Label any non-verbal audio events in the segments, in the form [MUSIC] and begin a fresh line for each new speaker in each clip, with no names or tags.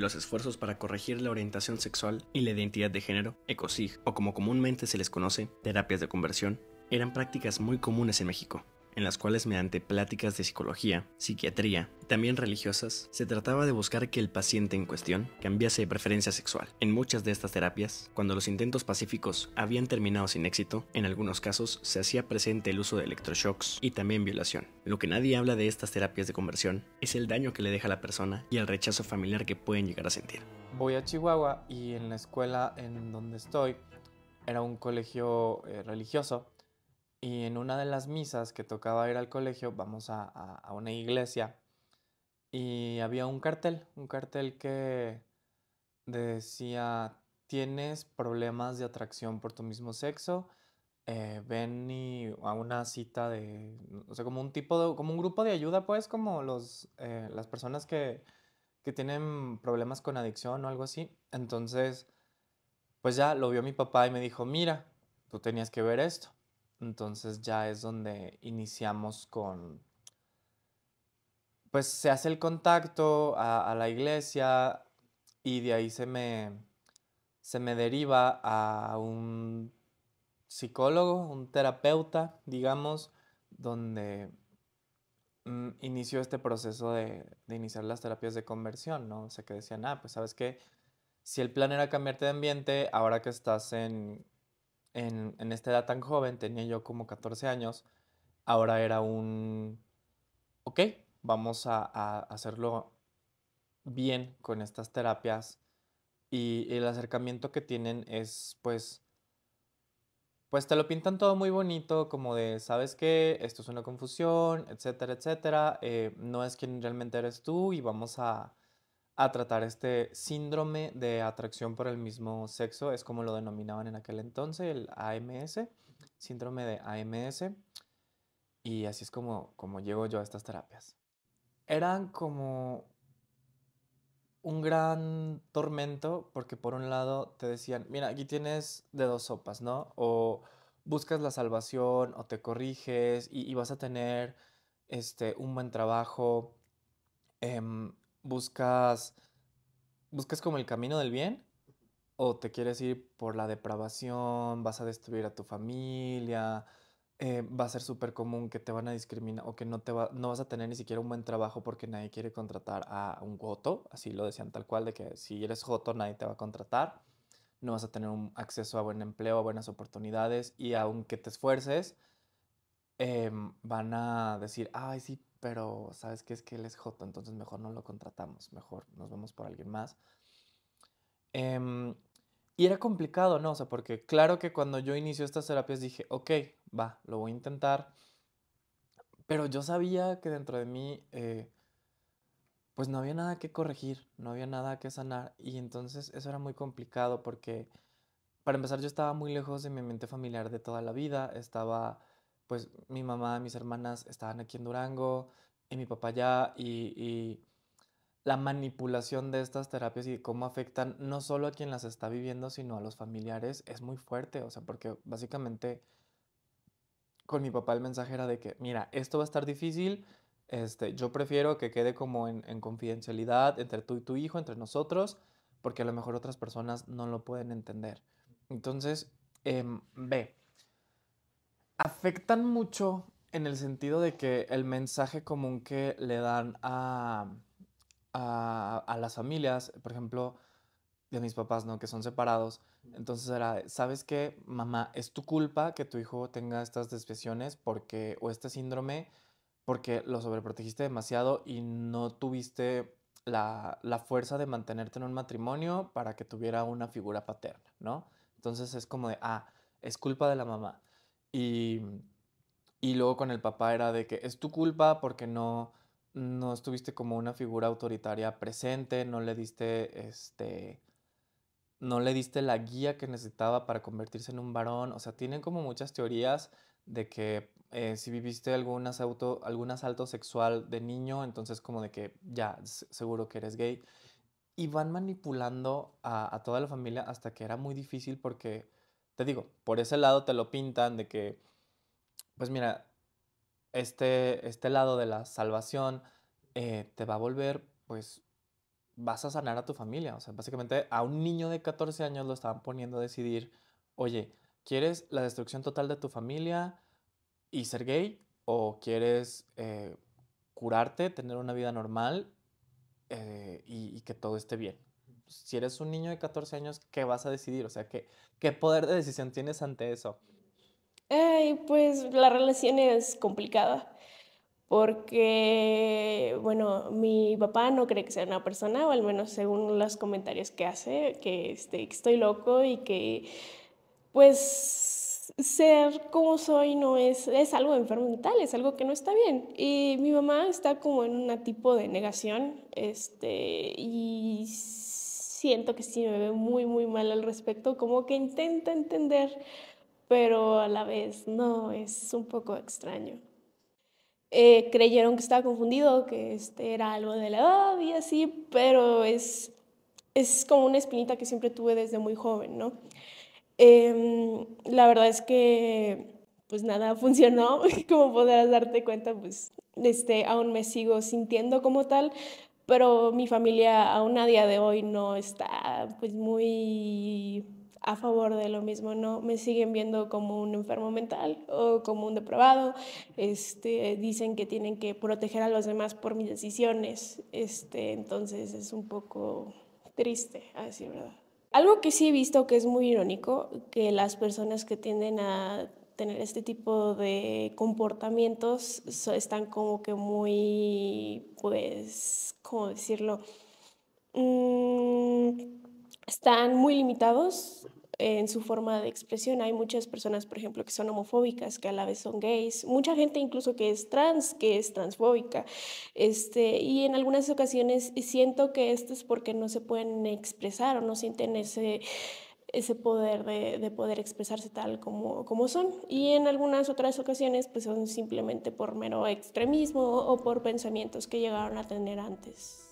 los esfuerzos para corregir la orientación sexual y la identidad de género, ECOSIG, o como comúnmente se les conoce, terapias de conversión, eran prácticas muy comunes en México en las cuales mediante pláticas de psicología, psiquiatría y también religiosas, se trataba de buscar que el paciente en cuestión cambiase de preferencia sexual. En muchas de estas terapias, cuando los intentos pacíficos habían terminado sin éxito, en algunos casos se hacía presente el uso de electroshocks y también violación. Lo que nadie habla de estas terapias de conversión es el daño que le deja a la persona y el rechazo familiar que pueden llegar a sentir.
Voy a Chihuahua y en la escuela en donde estoy era un colegio eh, religioso y en una de las misas que tocaba ir al colegio, vamos a, a, una iglesia y había un cartel, un cartel que decía, tienes problemas de atracción por tu mismo sexo, eh, ven y a una cita de, o sea, como un tipo de, como un grupo de ayuda, pues, como los, eh, las personas que, que tienen problemas con adicción o algo así. Entonces, pues ya lo vio mi papá y me dijo, mira, tú tenías que ver esto. Entonces ya es donde iniciamos con, pues se hace el contacto a, la iglesia y de ahí se me, se me deriva a un psicólogo, un terapeuta, digamos, donde mm, inició este proceso de, iniciar las terapias de conversión, ¿no? O sea, que decían, ah, pues sabes que si el plan era cambiarte de ambiente, ahora que estás en en, en esta edad tan joven, tenía yo como 14 años, ahora era un, ok, vamos a, hacerlo bien con estas terapias y el acercamiento que tienen es pues pues te lo pintan todo muy bonito, como de, ¿sabes que Esto es una confusión, etcétera, etcétera. Eh, no es quien realmente eres tú y vamos a, a tratar este síndrome de atracción por el mismo sexo, es como lo denominaban en aquel entonces, el AMS, síndrome de AMS. Y así es como, como llego yo a estas terapias. Eran como un gran tormento porque por un lado te decían, mira, aquí tienes de dos sopas, ¿no? O buscas la salvación o te corriges y, vas a tener este, un buen trabajo. Em, buscas, buscas como el camino del bien o te quieres ir por la depravación, vas a destruir a tu familia, eh, va a ser súper común que te van a discriminar o que no, te va, no vas a tener ni siquiera un buen trabajo porque nadie quiere contratar a un goto, así lo decían tal cual, de que si eres goto nadie te va a contratar, no vas a tener un acceso a buen empleo, a buenas oportunidades y aunque te esfuerces, em, van a decir, ay, sí, pero sabes que es que él es Joto, entonces mejor no lo contratamos, mejor nos vamos por alguien más. Em, y era complicado, ¿no? O sea, porque claro que cuando yo inició estas terapias dije, ok, va, lo voy a intentar, pero yo sabía que dentro de mí, eh, pues no había nada que corregir, no había nada que sanar, y entonces eso era muy complicado porque, para empezar, yo estaba muy lejos de mi mente familiar de toda la vida, estaba pues mi mamá, mis hermanas estaban aquí en Durango y mi papá ya y, la manipulación de estas terapias y cómo afectan no solo a quien las está viviendo, sino a los familiares es muy fuerte, o sea, porque básicamente con mi papá el mensaje era de que, mira, esto va a estar difícil, este, yo prefiero que quede como en, confidencialidad entre tú y tu hijo, entre nosotros, porque a lo mejor otras personas no lo pueden entender. Entonces, em, ve, afectan mucho en el sentido de que el mensaje común que le dan a, las familias, por ejemplo, de mis papás, ¿no? Que son separados. Entonces era, ¿sabes qué, mamá? Es tu culpa que tu hijo tenga estas desviaciones porque, o este síndrome porque lo sobreprotegiste demasiado y no tuviste la, la fuerza de mantenerte en un matrimonio para que tuviera una figura paterna, ¿no? Entonces es como de, ah, es culpa de la mamá. Y, y luego con el papá era de que es tu culpa porque no, no estuviste como una figura autoritaria presente, no le diste este no le diste la guía que necesitaba para convertirse en un varón, o sea, tienen como muchas teorías de que eh, si viviste algún asalto, algún asalto sexual de niño, entonces como de que ya, seguro que eres gay. Y van manipulando a toda la familia hasta que era muy difícil porque te digo, por ese lado te lo pintan de que, pues mira, este, este lado de la salvación eh, te va a volver, pues vas a sanar a tu familia. O sea, básicamente a un niño de 14 años lo estaban poniendo a decidir, oye, ¿quieres la destrucción total de tu familia y ser gay? ¿O quieres eh, curarte, tener una vida normal eh, y que todo esté bien? si eres un niño de 14 años, ¿qué vas a decidir? O sea, ¿qué, qué poder de decisión tienes ante eso?
Ay, pues la relación es complicada porque, bueno, mi papá no cree que sea una persona, o al menos según los comentarios que hace, que, este, estoy loco y que, pues, ser como soy no es, es algo enfermo mental, es algo que no está bien. Y mi mamá está como en un tipo de negación, este, y siento que sí me ve muy, muy mal al respecto, como que intenta entender, pero a la vez no, es un poco extraño. Eh, creyeron que estaba confundido, que este era algo de la edad y así, pero es, es como una espinita que siempre tuve desde muy joven, ¿no? Em, la verdad es que pues nada [LAUGHS] funcionó, como podrás darte cuenta, pues este, aún me sigo sintiendo como tal, pero mi familia aún a día de hoy no está pues muy a favor de lo mismo, ¿no? Me siguen viendo como un enfermo mental o como un deprobado. Este, dicen que tienen que proteger a los demás por mis decisiones. Este, entonces es un poco triste, a decir verdad. Algo que sí he visto que es muy irónico, que las personas que tienden a tener este tipo de comportamientos están como que muy, pues, ¿cómo decirlo? Mm, están muy limitados en su forma de expresión. Hay muchas personas, por ejemplo, que son homofóbicas, que a la vez son gays, mucha gente incluso que es trans, que es transfóbica. Este, y en algunas ocasiones siento que esto es porque no se pueden expresar o no sienten ese ese poder de, de poder expresarse tal como, como, son. Y en algunas otras ocasiones, pues son simplemente por mero extremismo o por pensamientos que llegaron a tener antes.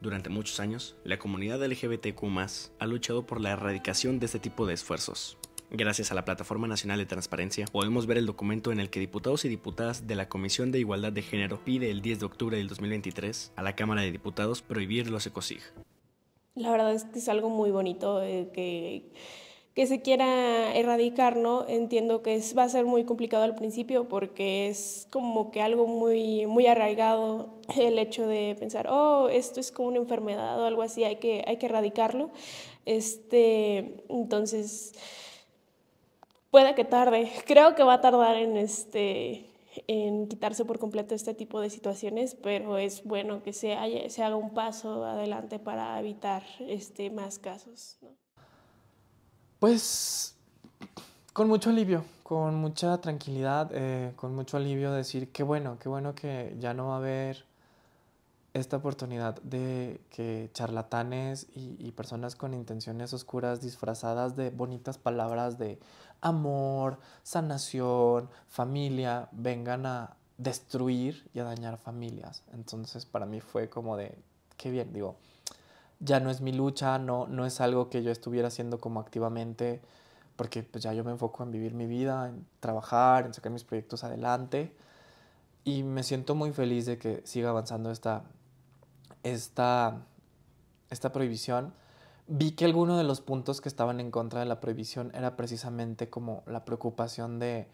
Durante muchos años, la comunidad LGBTQ ha luchado por la erradicación de este tipo de esfuerzos. Gracias a la Plataforma Nacional de Transparencia, podemos ver el documento en el que diputados y diputadas de la Comisión de Igualdad de Género pide el 10 de octubre del 2023 a la Cámara de Diputados prohibir los ECOSIG,
la verdad es que es algo muy bonito eh, que, que, se quiera erradicar, ¿no? Entiendo que va a ser muy complicado al principio porque es como que algo muy, muy arraigado [CLEARS THROAT] el hecho de pensar, oh, esto es como una enfermedad o algo así, hay que, hay que erradicarlo. Este, entonces, pueda que tarde, [LAUGHS] creo que va a tardar en este en quitarse por completo este tipo de situaciones, pero es bueno que se, haga un paso adelante para evitar este, más casos.
Pues con mucho alivio, con mucha tranquilidad, eh, con mucho alivio decir que bueno, qué bueno que ya no va a haber esta oportunidad de que charlatanes y, personas con intenciones oscuras disfrazadas de bonitas palabras de amor, sanación, familia, vengan a destruir y a dañar familias. Entonces para mí fue como de, qué bien, digo, ya no es mi lucha, no, no es algo que yo estuviera haciendo como activamente, porque pues ya yo me enfoco en vivir mi vida, en trabajar, en sacar mis proyectos adelante. Y me siento muy feliz de que siga avanzando esta, esta, esta prohibición, vi que alguno de los puntos que estaban en contra de la prohibición era precisamente como la preocupación de,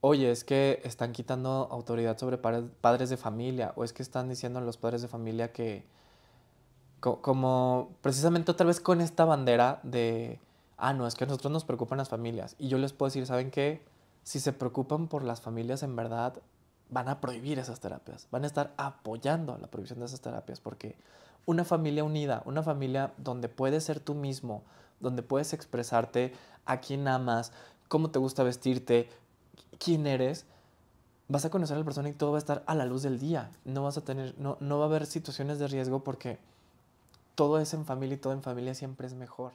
oye, es que están quitando autoridad sobre padres de familia, o es que están diciendo a los padres de familia que, como precisamente tal vez con esta bandera de, ah, no, es que a nosotros nos preocupan las familias. Y yo les puedo decir, ¿saben qué? Si se preocupan por las familias en verdad, van a prohibir esas terapias, van a estar apoyando la prohibición de esas terapias, porque una familia unida, una familia donde puedes ser tú mismo, donde puedes expresarte a quién amas, cómo te gusta vestirte, quién eres, vas a conocer a la persona y todo va a estar a la luz del día. No vas a tener, no, no va a haber situaciones de riesgo porque todo es en familia y todo en familia siempre es mejor.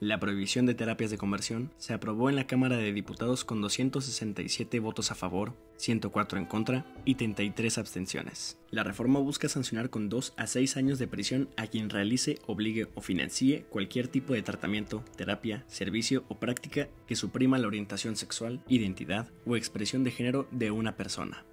La prohibición de terapias de conversión se aprobó en la Cámara de Diputados con 267 votos a favor, 104 en contra y 33 abstenciones. La reforma busca sancionar con 2 a 6 años de prisión a quien realice, obligue o financie cualquier tipo de tratamiento, terapia, servicio o práctica que suprima la orientación sexual, identidad o expresión de género de una persona.